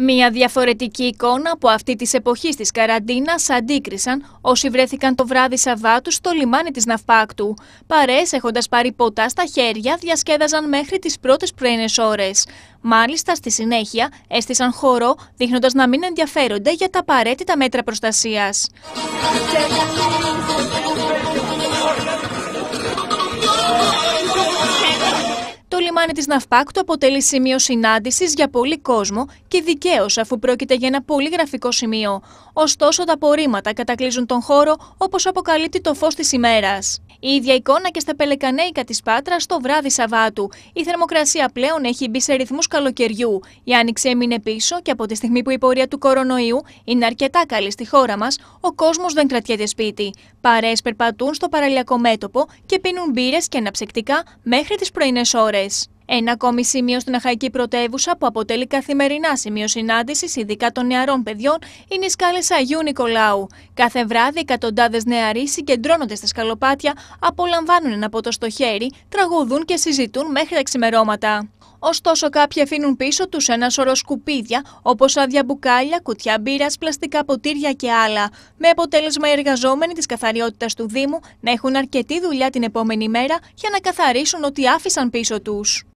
Μία διαφορετική εικόνα από αυτή της εποχής της καραντίνας αντίκρισαν όσοι βρέθηκαν το βράδυ Σαββάτου στο λιμάνι της Ναυπάκτου. Παρέες έχοντας πάρει ποτά στα χέρια διασκέδαζαν μέχρι τις πρώτες πρωινές ώρες. Μάλιστα στη συνέχεια έστησαν χορό δείχνοντας να μην ενδιαφέρονται για τα απαραίτητα μέτρα προστασίας. λιμάνι τη Ναυπάκτου αποτελεί σημείο συνάντησης για πολύ κόσμο και δικαίως, αφού πρόκειται για ένα πολύ γραφικό σημείο. Ωστόσο, τα απορρίμματα κατακλείζουν τον χώρο, όπως αποκαλύπτει το φως της ημέρας. Η ίδια εικόνα και στα πελεκανέικα της Πάτρας το βράδυ Σαββάτου. Η θερμοκρασία πλέον έχει μπει σε ρυθμούς καλοκαιριού. Η άνοιξη έμεινε πίσω και από τη στιγμή που η πορεία του κορονοϊού είναι αρκετά καλή στη χώρα μας, ο κόσμος δεν κρατιέται σπίτι. Παρέες περπατούν στο παραλιακό μέτωπο και πίνουν μπύρες και αναψυκτικά μέχρι τις πρωινές ώρες. Ένα ακόμη σημείο στην Αχαϊκή Πρωτεύουσα που αποτελεί καθημερινά σημείο συνάντησης, ειδικά των νεαρών παιδιών, είναι η σκάλε Αγίου Νικολάου. Κάθε βράδυ, εκατοντάδες νεαροί συγκεντρώνονται στα σκαλοπάτια, απολαμβάνουν ένα ποτό στο χέρι, τραγουδούν και συζητούν μέχρι τα ξημερώματα. Ωστόσο, κάποιοι αφήνουν πίσω τους ένα σωρό σκουπίδια, όπως άδεια μπουκάλια, κουτιά μπύρας, πλαστικά ποτήρια και άλλα. Με αποτέλεσμα οι εργαζόμενοι της καθαριότητας του Δήμου να έχουν αρκετή δουλειά την επόμενη μέρα για να καθαρίσουν ό,τι άφησαν πίσω τους.